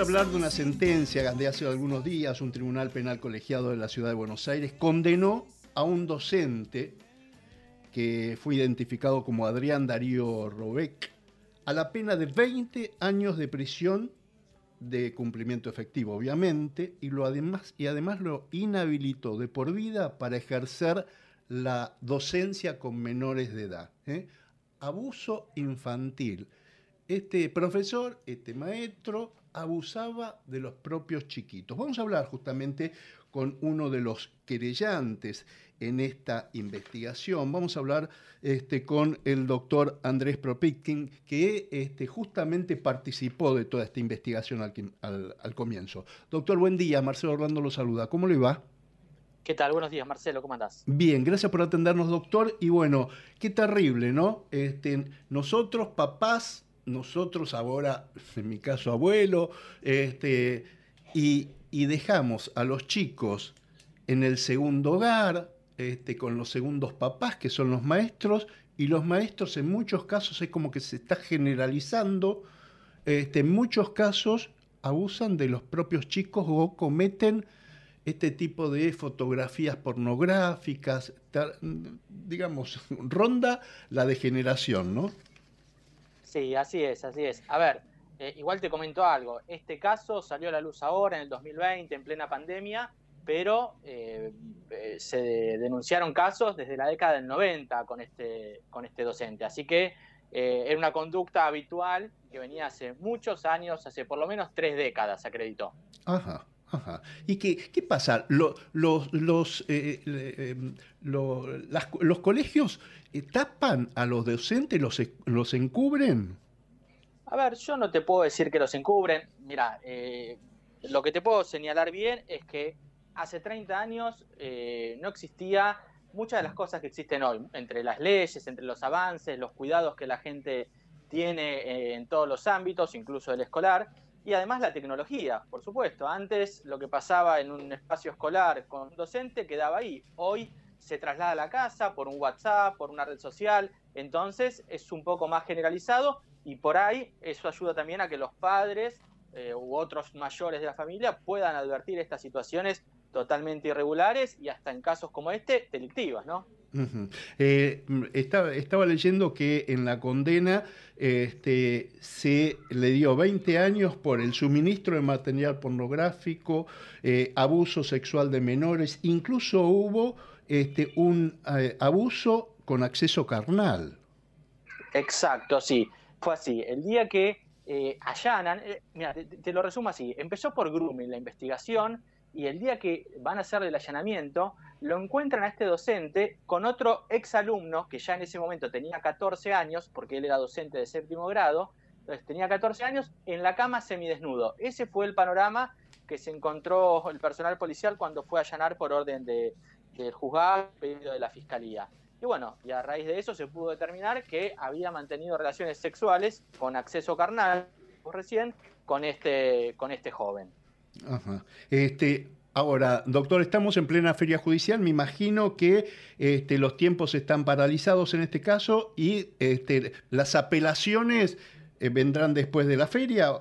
hablar de una sentencia de hace algunos días. Un tribunal penal colegiado de la ciudad de Buenos Aires condenó a un docente que fue identificado como Adrián Darío Robeck a la pena de 20 años de prisión de cumplimiento efectivo, obviamente, y, lo además, y además lo inhabilitó de por vida para ejercer la docencia con menores de edad. ¿eh? Abuso infantil. Este profesor, este maestro, abusaba de los propios chiquitos. Vamos a hablar justamente con uno de los querellantes en esta investigación. Vamos a hablar este, con el doctor Andrés Propitkin, que este, justamente participó de toda esta investigación al, comienzo. Doctor, buen día. Marcelo Orlando lo saluda. ¿Cómo le va? ¿Qué tal? Buenos días, Marcelo, ¿cómo andás? Bien, gracias por atendernos, doctor. Y bueno, qué terrible, ¿no? Este, nosotros, papás, nosotros ahora, en mi caso abuelo, este, y, y dejamos a los chicos en el segundo hogar, este, con los segundos papás, que son los maestros, y los maestros en muchos casos es como que se está generalizando, este, en muchos casos abusan de los propios chicos o cometen este tipo de fotografías pornográficas, digamos, ronda la degeneración, ¿no? Sí, así es, así es. A ver, eh, igual te comento algo. Este caso salió a la luz ahora, en el 2020, en plena pandemia, pero eh, eh, se denunciaron casos desde la década del 90 con este, con este docente. Así que era una conducta habitual que venía hace muchos años, hace por lo menos tres décadas, acreditó. Ajá. ¿Y qué, qué pasa? los, los, eh, eh, em, colegios eh, tapan a los docentes, los, los encubren? A ver, yo no te puedo decir que los encubren. Mira, lo que te puedo señalar bien es que hace 30 años no existía muchas de las cosas que existen hoy, entre las leyes, entre los avances, los cuidados que la gente tiene en todos los ámbitos, incluso el escolar y además la tecnología, por supuesto. Antes lo que pasaba en un espacio escolar con un docente quedaba ahí. Hoy se traslada a la casa por un WhatsApp, por una red social. Entonces es un poco más generalizado y por ahí eso ayuda también a que los padres eh, u otros mayores de la familia puedan advertir estas situaciones totalmente irregulares y hasta en casos como este, delictivas, ¿no? Eh, mm, estaba, leyendo que en la condena este, se le dio 20 años por el suministro de material pornográfico, eh, abuso sexual de menores, incluso hubo este, un eh, abuso con acceso carnal. Exacto, sí, fue así. El día que allanan, mira, te, te, lo resumo así, empezó por grooming la investigación, y el día que van a hacer el allanamiento, lo encuentran a este docente con otro exalumno que ya en ese momento tenía 14 años, porque él era docente de séptimo grado, entonces tenía 14 años, en la cama semidesnudo. Ese fue el panorama que se encontró el personal policial cuando fue a allanar por orden de, del juzgado, pedido de la fiscalía. Y bueno, y a raíz de eso se pudo determinar que había mantenido relaciones sexuales con acceso carnal, recién, con este, con este joven. Ajá. Este, Ahora, doctor, estamos en plena feria judicial. Me imagino que este, los tiempos están paralizados en este caso y este, las apelaciones eh, vendrán después de la feria.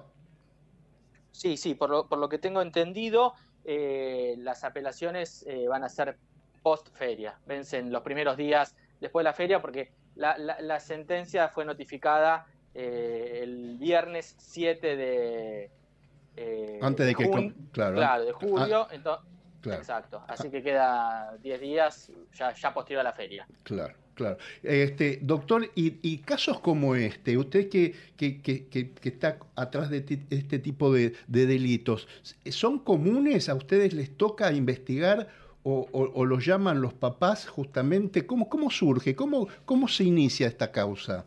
Sí, sí, por lo, que tengo entendido, eh, las apelaciones eh, van a ser post feria, vencen los primeros días después de la feria porque la sentencia fue notificada el viernes 7 de, eh, antes de que. claro. de ah, julio. entonces, Exacto. Así que queda 10 días ya, ya posterior a la feria. Claro. Claro. Este, doctor, y, casos como este, usted que, está atrás de este tipo de, delitos, ¿son comunes? ¿A ustedes les toca investigar o, los llaman los papás justamente? ¿Cómo, cómo surge? ¿Cómo, ¿Cómo se inicia esta causa?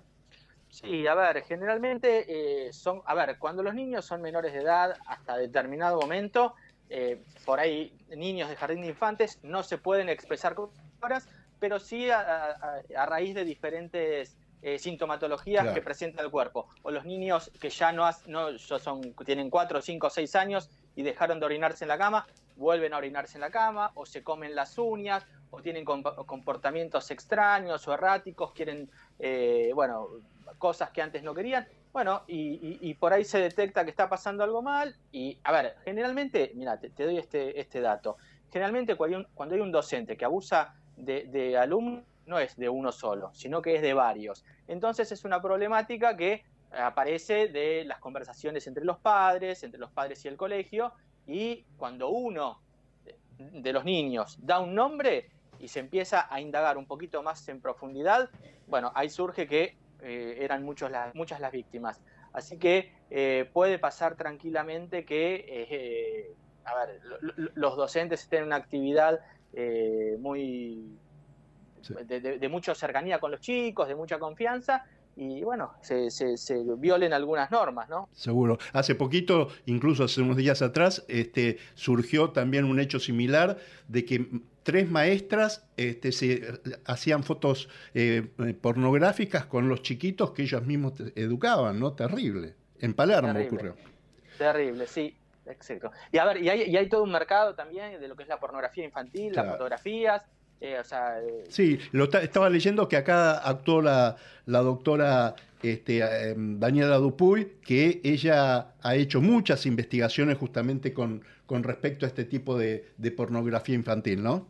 Sí, a ver, generalmente eh, son, a ver, cuando los niños son menores de edad hasta determinado momento, eh, por ahí niños de jardín de infantes no se pueden expresar con palabras, pero sí a, raíz de diferentes eh, sintomatologías que presenta el cuerpo. O los niños que ya no, son, tienen 4, 5, 6 años y dejaron de orinarse en la cama, vuelven a orinarse en la cama, o se comen las uñas, o tienen comportamientos extraños o erráticos, quieren, eh, bueno, cosas que antes no querían. Bueno, y, por ahí se detecta que está pasando algo mal. Y, a ver, generalmente, mira, te, doy este, este dato. Generalmente cuando hay un, docente que abusa de, de alumnos, no es de uno solo, sino que es de varios. Entonces es una problemática que aparece de las conversaciones entre los padres, entre los padres y el colegio, y cuando uno de los niños da un nombre, y se empieza a indagar un poquito más en profundidad, bueno, ahí surge que eh, eran muchos las, muchas las víctimas. Así que eh, puede pasar tranquilamente que, eh, los docentes estén en una actividad muy... de mucha cercanía con los chicos, de mucha confianza, y bueno, se, violen algunas normas, ¿no? Seguro. Hace poquito, incluso hace unos días atrás, este, surgió también un hecho similar de que tres maestras este, se hacían fotos eh, pornográficas con los chiquitos que ellas mismas educaban, ¿no? Terrible. En Palermo ocurrió. Terrible, sí. Exacto. Y a ver, y hay, y hay, todo un mercado también de lo que es la pornografía infantil, las fotografías, eh, sí, lo estaba leyendo que acá actuó la, doctora este, em, Daniela Dupuy, que ella ha hecho muchas investigaciones justamente con, con respecto a este tipo de, pornografía infantil, ¿no?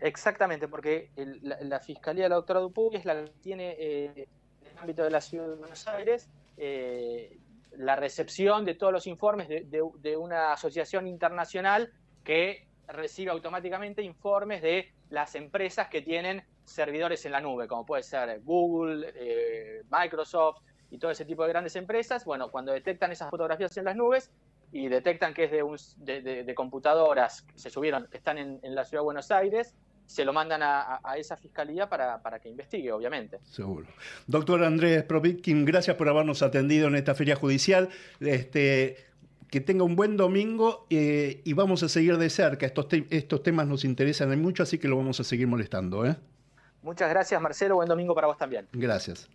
Exactamente, porque la, Fiscalía de la doctora Dupuy es la que tiene eh, en el ámbito de la Ciudad de Buenos Aires eh, la recepción de todos los informes de una asociación internacional que recibe automáticamente informes de las empresas que tienen servidores en la nube, como puede ser eh, Google, eh, Microsoft y todo ese tipo de grandes empresas. Bueno, cuando detectan esas fotografías en las nubes y detectan que es de, computadoras que se subieron, están en, la ciudad de Buenos Aires, se lo mandan a, esa fiscalía para, que investigue, obviamente. Seguro. Doctor Andrés Provitkin, gracias por habernos atendido en esta feria judicial. Este, que tenga un buen domingo eh, y vamos a seguir de cerca. Estos, temas nos interesan mucho, así que lo vamos a seguir molestando. ¿eh? Muchas gracias, Marcelo. Buen domingo para vos también. Gracias.